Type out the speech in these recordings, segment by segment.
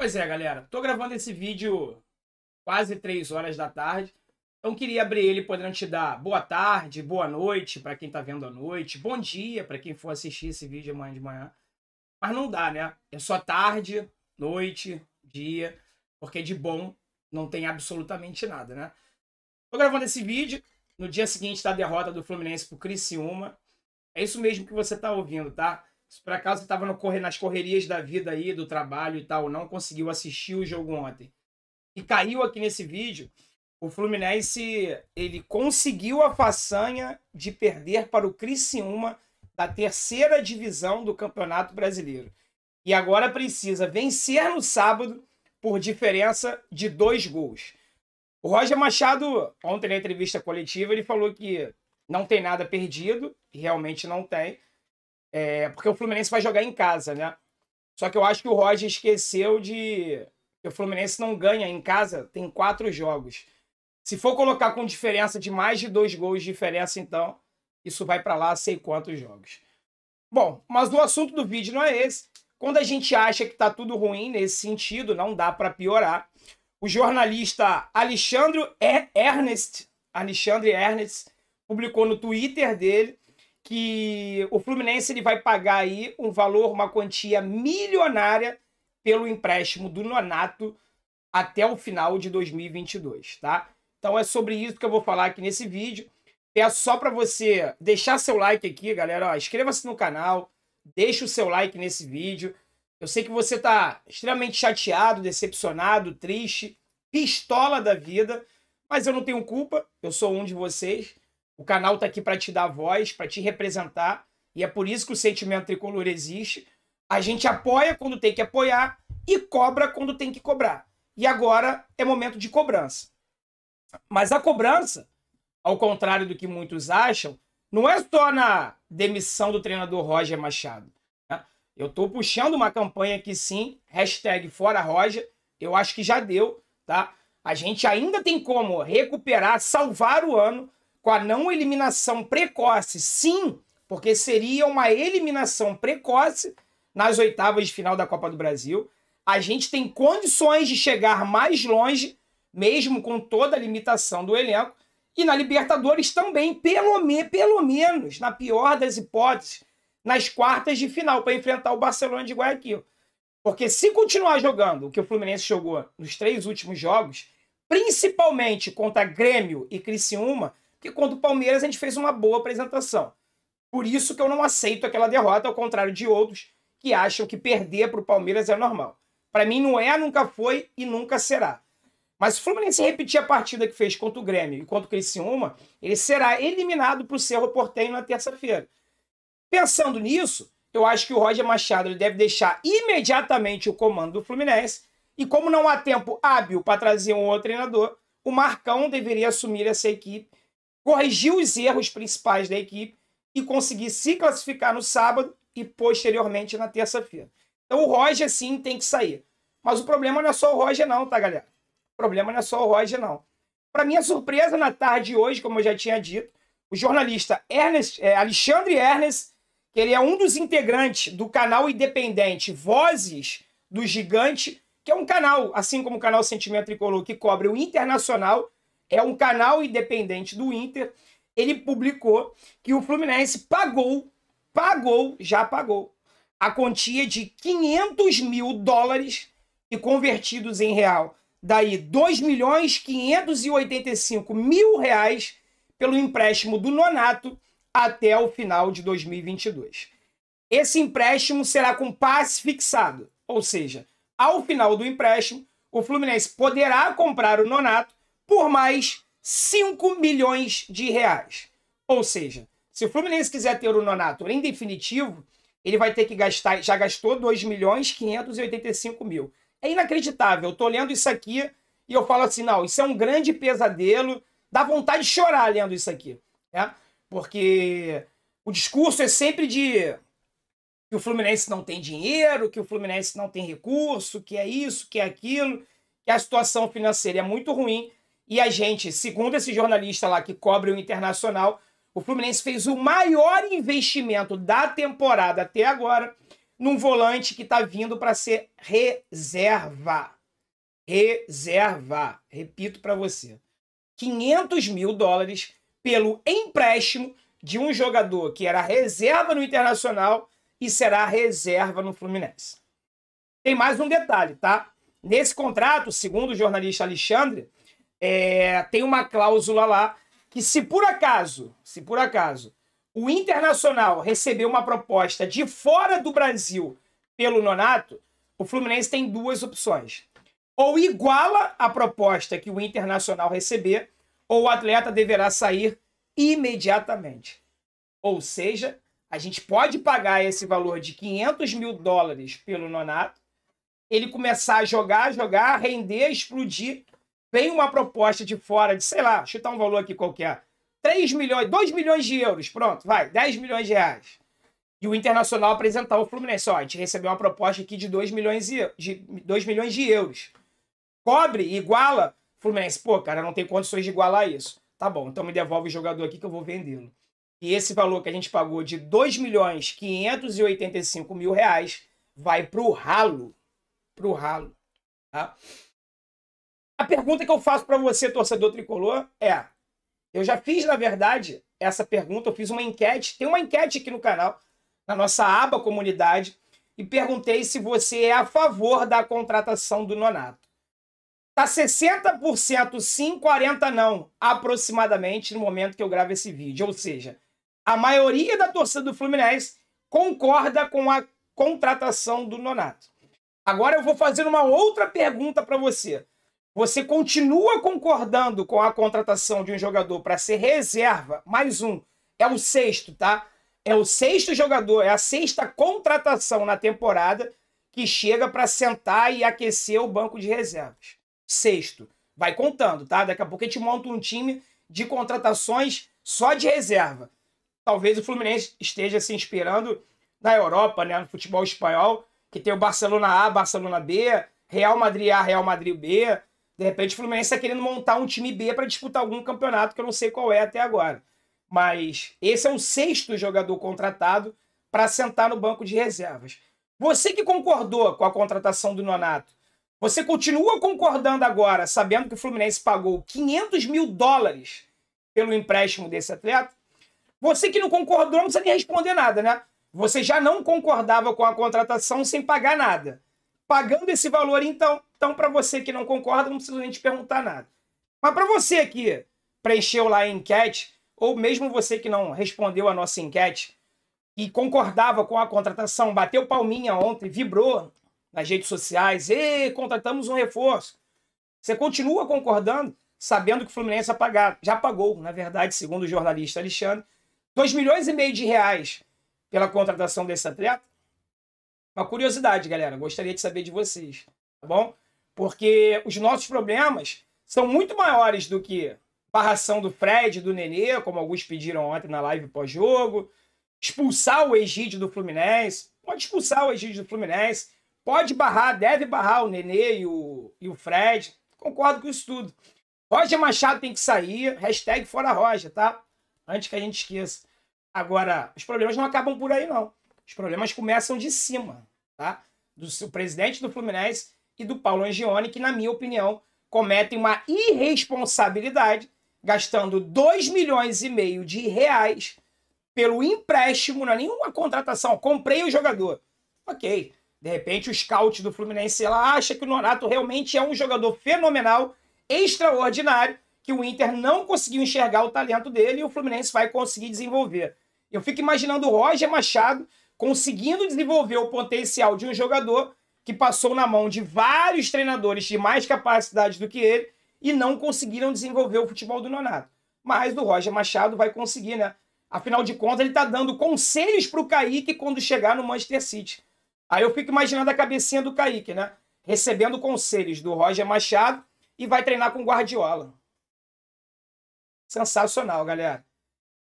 Pois é, galera. Tô gravando esse vídeo quase 3 horas da tarde. Então queria abrir ele podendo te dar boa tarde, boa noite para quem tá vendo à noite, bom dia para quem for assistir esse vídeo amanhã de manhã. Mas não dá, né? É só tarde, noite, dia, porque de bom não tem absolutamente nada, né? Tô gravando esse vídeo no dia seguinte da derrota do Fluminense pro Criciúma. É isso mesmo que você tá ouvindo, tá? Se por acaso estava no nas correrias da vida aí, do trabalho e tal, não conseguiu assistir o jogo ontem e caiu aqui nesse vídeo, o Fluminense ele conseguiu a façanha de perder para o Criciúma da terceira divisão do Campeonato Brasileiro. E agora precisa vencer no sábado por diferença de dois gols. O Roger Machado, ontem na entrevista coletiva, ele falou que não tem nada perdido, realmente não tem, é, porque o Fluminense vai jogar em casa, né? Só que eu acho que o Roger esqueceu de. Que o Fluminense não ganha em casa, tem quatro jogos. Se for colocar com diferença de mais de dois gols de diferença, então, isso vai para lá sei quantos jogos. Bom, mas o assunto do vídeo não é esse. Quando a gente acha que está tudo ruim nesse sentido, não dá para piorar. O jornalista Alexandre Ernest, Alexandre Ernest publicou no Twitter dele que o Fluminense ele vai pagar aí um valor, uma quantia milionária pelo empréstimo do Nonato até o final de 2022, tá? Então é sobre isso que eu vou falar aqui nesse vídeo. Peço só para você deixar seu like aqui, galera. Inscreva-se no canal, deixa o seu like nesse vídeo. Eu sei que você tá extremamente chateado, decepcionado, triste, pistola da vida, mas eu não tenho culpa, eu sou um de vocês. O canal está aqui para te dar voz, para te representar, e é por isso que o sentimento tricolor existe. A gente apoia quando tem que apoiar e cobra quando tem que cobrar. E agora é momento de cobrança. Mas a cobrança, ao contrário do que muitos acham, não é só na demissão do treinador Roger Machado. Né? Eu estou puxando uma campanha aqui sim, hashtag Fora Roger, eu acho que já deu, tá? A gente ainda tem como recuperar, salvar o ano com a não eliminação precoce, sim, porque seria uma eliminação precoce nas oitavas de final da Copa do Brasil. A gente tem condições de chegar mais longe, mesmo com toda a limitação do elenco. E na Libertadores também, pelo, me, pelo menos, na pior das hipóteses, nas quartas de final, para enfrentar o Barcelona de Guayaquil. Porque se continuar jogando o que o Fluminense jogou nos três últimos jogos, principalmente contra Grêmio e Criciúma, que contra o Palmeiras a gente fez uma boa apresentação. Por isso que eu não aceito aquela derrota, ao contrário de outros que acham que perder para o Palmeiras é normal. Para mim não é, nunca foi e nunca será. Mas se o Fluminense repetir a partida que fez contra o Grêmio e contra o Criciúma, ele será eliminado para o Cerro Porteño na terça-feira. Pensando nisso, eu acho que o Roger Machado deve deixar imediatamente o comando do Fluminense e como não há tempo hábil para trazer um outro treinador, o Marcão deveria assumir essa equipe corrigiu os erros principais da equipe e conseguir se classificar no sábado e posteriormente na terça-feira. Então o Roger sim tem que sair. Mas o problema não é só o Roger não, tá galera? O problema não é só o Roger não. Para minha surpresa, na tarde de hoje, como eu já tinha dito, o jornalista Ernest, é, Alexandre Ernest, que ele é um dos integrantes do canal independente Vozes do Gigante, que é um canal, assim como o canal Sentimento Tricolor, que cobre o Internacional, é um canal independente do Inter, ele publicou que o Fluminense pagou, pagou, já pagou, a quantia de 500 mil dólares e convertidos em real. Daí 2 milhões 585 mil reais pelo empréstimo do Nonato até o final de 2022. Esse empréstimo será com passe fixado, ou seja, ao final do empréstimo, o Fluminense poderá comprar o Nonato por mais 5 milhões de reais. Ou seja, se o Fluminense quiser ter o Nonato em definitivo, ele vai ter que gastar, já gastou 2 milhões 585 mil. É inacreditável. Eu tô lendo isso aqui e eu falo assim, não, isso é um grande pesadelo. Dá vontade de chorar lendo isso aqui. Né? Porque o discurso é sempre de que o Fluminense não tem dinheiro, que o Fluminense não tem recurso, que é isso, que é aquilo, que é a situação financeira é muito ruim. E a gente, segundo esse jornalista lá que cobre o Internacional, o Fluminense fez o maior investimento da temporada até agora num volante que está vindo para ser reserva. Reserva. Repito para você. 500 mil dólares pelo empréstimo de um jogador que era reserva no Internacional e será reserva no Fluminense. Tem mais um detalhe, tá? Nesse contrato, segundo o jornalista Alexandre, é, tem uma cláusula lá que se por acaso, se por acaso, o Internacional receber uma proposta de fora do Brasil pelo Nonato, o Fluminense tem duas opções. Ou iguala a proposta que o Internacional receber, ou o atleta deverá sair imediatamente. Ou seja, a gente pode pagar esse valor de 500 mil dólares pelo Nonato, ele começar a jogar, jogar, render, explodir, vem uma proposta de fora de, sei lá, chutar um valor aqui qualquer. 3 milhões, 2 milhões de euros, pronto, vai, 10 milhões de reais. E o Internacional apresentar o Fluminense, ó, a gente recebeu uma proposta aqui de 2 milhões de, de, 2 milhões de euros. Cobre, iguala, Fluminense, pô, cara, não tem condições de igualar isso. Tá bom, então me devolve o jogador aqui que eu vou vendê-lo. E esse valor que a gente pagou de 2 milhões 585 mil reais vai pro ralo. Pro ralo, tá? a pergunta que eu faço para você, torcedor tricolor, é: eu já fiz, na verdade, essa pergunta, eu fiz uma enquete, tem uma enquete aqui no canal, na nossa aba comunidade, e perguntei se você é a favor da contratação do Nonato. Tá 60% sim, 40% não, aproximadamente no momento que eu gravo esse vídeo. Ou seja, a maioria da torcida do Fluminense concorda com a contratação do Nonato. Agora eu vou fazer uma outra pergunta para você. Você continua concordando com a contratação de um jogador para ser reserva, mais um, é o sexto, tá? É o sexto jogador, é a sexta contratação na temporada que chega para sentar e aquecer o banco de reservas. Sexto. Vai contando, tá? Daqui a pouco a gente monta um time de contratações só de reserva. Talvez o Fluminense esteja se inspirando na Europa, né? No futebol espanhol, que tem o Barcelona A, Barcelona B, Real Madrid A, Real Madrid B, de repente o Fluminense está querendo montar um time B para disputar algum campeonato que eu não sei qual é até agora. Mas esse é o sexto jogador contratado para sentar no banco de reservas. Você que concordou com a contratação do Nonato, você continua concordando agora, sabendo que o Fluminense pagou 500 mil dólares pelo empréstimo desse atleta? Você que não concordou, não precisa nem responder nada, né? Você já não concordava com a contratação sem pagar nada. Pagando esse valor, então, então, para você que não concorda, não precisa nem te perguntar nada. Mas para você que preencheu lá a enquete, ou mesmo você que não respondeu a nossa enquete e concordava com a contratação, bateu palminha ontem, vibrou nas redes sociais, e contratamos um reforço. Você continua concordando, sabendo que o Fluminense apagar, já pagou, na verdade, segundo o jornalista Alexandre, 2 milhões e meio de reais pela contratação desse atleta? Uma curiosidade, galera. Gostaria de saber de vocês, tá bom? Porque os nossos problemas são muito maiores do que barração do Fred, do Nenê, como alguns pediram ontem na live pós-jogo, expulsar o Egídio do Fluminense, pode expulsar o Egídio do Fluminense, pode barrar, deve barrar o Nenê e o, e o Fred, concordo com isso tudo. Roger Machado tem que sair, hashtag fora Roger, tá? Antes que a gente esqueça. Agora, os problemas não acabam por aí, não. Os problemas começam de cima, tá? Do, o presidente do Fluminense e do Paulo Angione, que, na minha opinião, cometem uma irresponsabilidade gastando 2 milhões e meio de reais pelo empréstimo, não é nenhuma contratação, comprei o jogador. Ok, de repente o scout do Fluminense ela acha que o Nonato realmente é um jogador fenomenal, extraordinário, que o Inter não conseguiu enxergar o talento dele e o Fluminense vai conseguir desenvolver. Eu fico imaginando o Roger Machado conseguindo desenvolver o potencial de um jogador que passou na mão de vários treinadores de mais capacidade do que ele e não conseguiram desenvolver o futebol do Nonato. Mas o Roger Machado vai conseguir, né? Afinal de contas, ele está dando conselhos para o Kaique quando chegar no Manchester City. Aí eu fico imaginando a cabecinha do Kaique, né? Recebendo conselhos do Roger Machado e vai treinar com Guardiola. Sensacional, galera.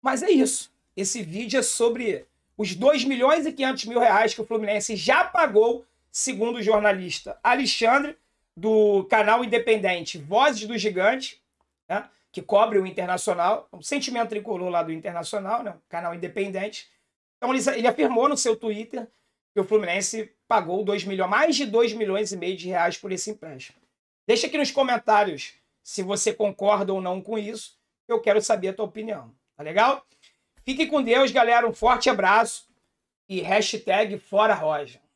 Mas é isso. Esse vídeo é sobre os 2 milhões e 500 mil reais que o Fluminense já pagou segundo o jornalista Alexandre, do canal independente Vozes do Gigante, né, que cobre o Internacional, o sentimento tricolor lá do Internacional, né, canal independente. Então ele, ele afirmou no seu Twitter que o Fluminense pagou 2 milhões, mais de 2 milhões e meio de reais por esse empréstimo. Deixa aqui nos comentários se você concorda ou não com isso. Eu quero saber a tua opinião. Tá legal? Fique com Deus, galera. Um forte abraço e hashtag Fora Roja.